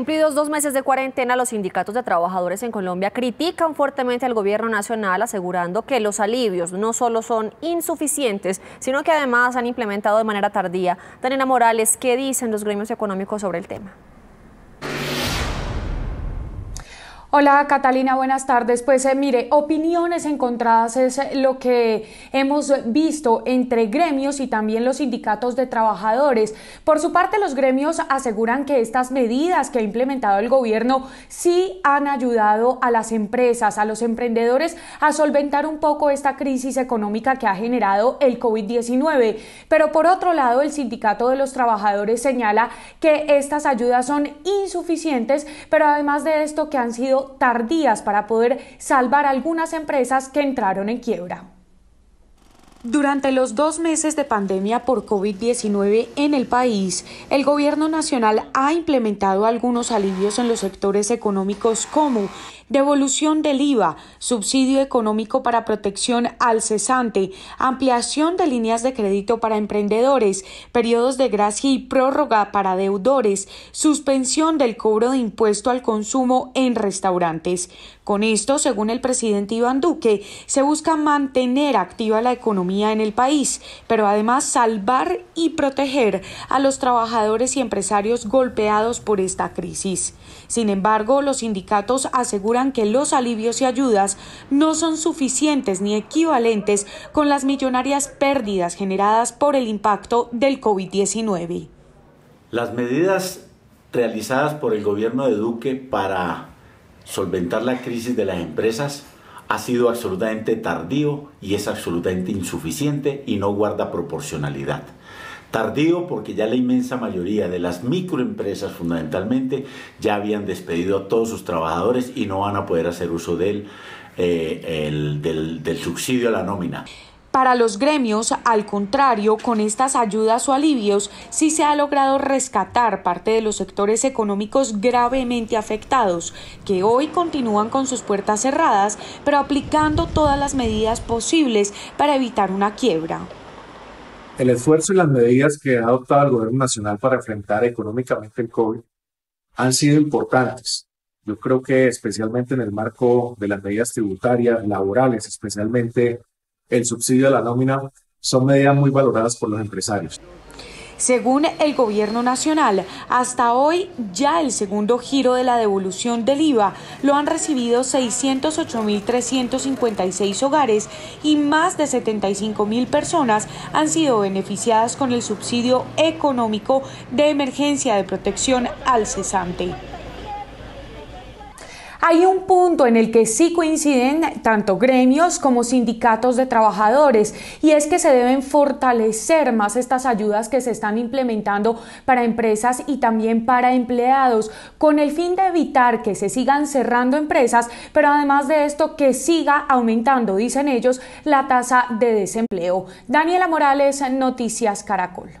cumplidos dos meses de cuarentena, los sindicatos de trabajadores en Colombia critican fuertemente al gobierno nacional, asegurando que los alivios no solo son insuficientes, sino que además han implementado de manera tardía. Daniela Morales, ¿qué dicen los gremios económicos sobre el tema? Hola Catalina, buenas tardes. Pues eh, mire, opiniones encontradas es eh, lo que hemos visto entre gremios y también los sindicatos de trabajadores. Por su parte, los gremios aseguran que estas medidas que ha implementado el gobierno sí han ayudado a las empresas, a los emprendedores a solventar un poco esta crisis económica que ha generado el COVID-19. Pero por otro lado, el sindicato de los trabajadores señala que estas ayudas son insuficientes, pero además de esto que han sido tardías para poder salvar algunas empresas que entraron en quiebra. Durante los dos meses de pandemia por COVID-19 en el país, el Gobierno Nacional ha implementado algunos alivios en los sectores económicos como devolución del IVA, subsidio económico para protección al cesante, ampliación de líneas de crédito para emprendedores, periodos de gracia y prórroga para deudores, suspensión del cobro de impuesto al consumo en restaurantes. Con esto, según el presidente Iván Duque, se busca mantener activa la economía en el país, pero además salvar y proteger a los trabajadores y empresarios golpeados por esta crisis. Sin embargo, los sindicatos aseguran que los alivios y ayudas no son suficientes ni equivalentes con las millonarias pérdidas generadas por el impacto del COVID-19. Las medidas realizadas por el gobierno de Duque para solventar la crisis de las empresas ha sido absolutamente tardío y es absolutamente insuficiente y no guarda proporcionalidad. Tardío porque ya la inmensa mayoría de las microempresas fundamentalmente ya habían despedido a todos sus trabajadores y no van a poder hacer uso eh, del, subsidio a la nómina. Para los gremios, al contrario, con estas ayudas o alivios, sí se ha logrado rescatar parte de los sectores económicos gravemente afectados, que hoy continúan con sus puertas cerradas, pero aplicando todas las medidas posibles para evitar una quiebra. El esfuerzo y las medidas que ha adoptado el gobierno nacional para enfrentar económicamente el COVID han sido importantes. Yo creo que especialmente en el marco de las medidas tributarias, laborales, especialmente el subsidio a la nómina, son medidas muy valoradas por los empresarios. Según el gobierno nacional, hasta hoy ya el segundo giro de la devolución del IVA lo han recibido 608.356 hogares y más de 75.000 personas han sido beneficiadas con el subsidio económico de emergencia de protección al cesante. Hay un punto en el que sí coinciden tanto gremios como sindicatos de trabajadores y es que se deben fortalecer más estas ayudas que se están implementando para empresas y también para empleados con el fin de evitar que se sigan cerrando empresas, pero además de esto que siga aumentando, dicen ellos, la tasa de desempleo. Daniela Morales, Noticias Caracol.